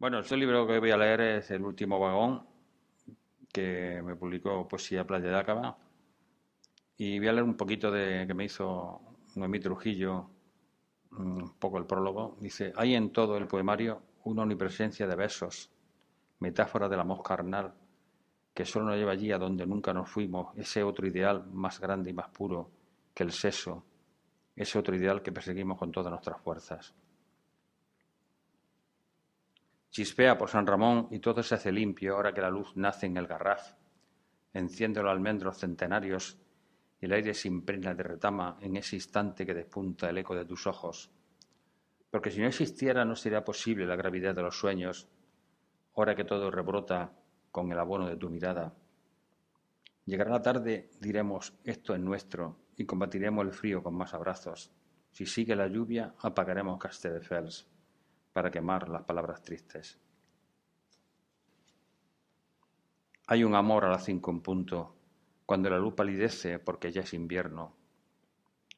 Bueno, este libro que voy a leer es El último vagón, que me publicó Poesía Playa de Acaba. Y voy a leer un poquito de que me hizo Noemí Trujillo, un poco el prólogo. Dice: Hay en todo el poemario una omnipresencia de besos, metáfora de la mosca carnal, que solo nos lleva allí a donde nunca nos fuimos, ese otro ideal más grande y más puro que el seso, ese otro ideal que perseguimos con todas nuestras fuerzas. Chispea por San Ramón y todo se hace limpio ahora que la luz nace en el garraf. Enciende los almendros centenarios y el aire se impregna de retama en ese instante que despunta el eco de tus ojos. Porque si no existiera no sería posible la gravedad de los sueños, ahora que todo rebrota con el abono de tu mirada. Llegará la tarde, diremos, esto es nuestro, y combatiremos el frío con más abrazos. Si sigue la lluvia, apagaremos Casteldefels para quemar las palabras tristes. Hay un amor a las cinco en punto, cuando la luz palidece porque ya es invierno.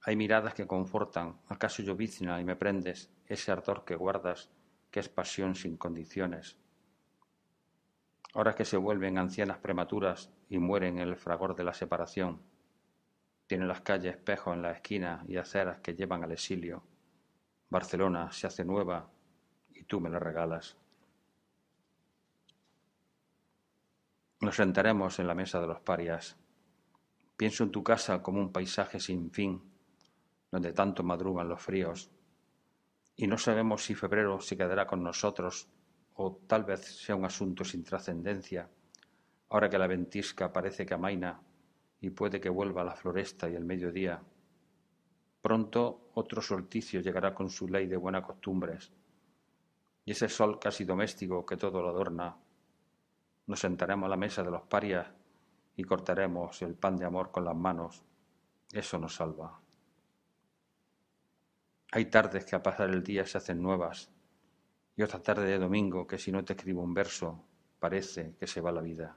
Hay miradas que confortan, acaso llovizna y me prendes ese ardor que guardas, que es pasión sin condiciones. Horas que se vuelven ancianas prematuras y mueren en el fragor de la separación. Tienen las calles espejos en la esquina y aceras que llevan al exilio. Barcelona se hace nueva tú me lo regalas. Nos sentaremos en la mesa de los parias. Pienso en tu casa como un paisaje sin fin, donde tanto madrugan los fríos, y no sabemos si febrero se quedará con nosotros o tal vez sea un asunto sin trascendencia, ahora que la ventisca parece que amaina y puede que vuelva la floresta y el mediodía. Pronto otro solticio llegará con su ley de buenas costumbres y ese sol casi doméstico que todo lo adorna. Nos sentaremos a la mesa de los parias y cortaremos el pan de amor con las manos. Eso nos salva. Hay tardes que a pasar el día se hacen nuevas y otra tarde de domingo que si no te escribo un verso parece que se va la vida.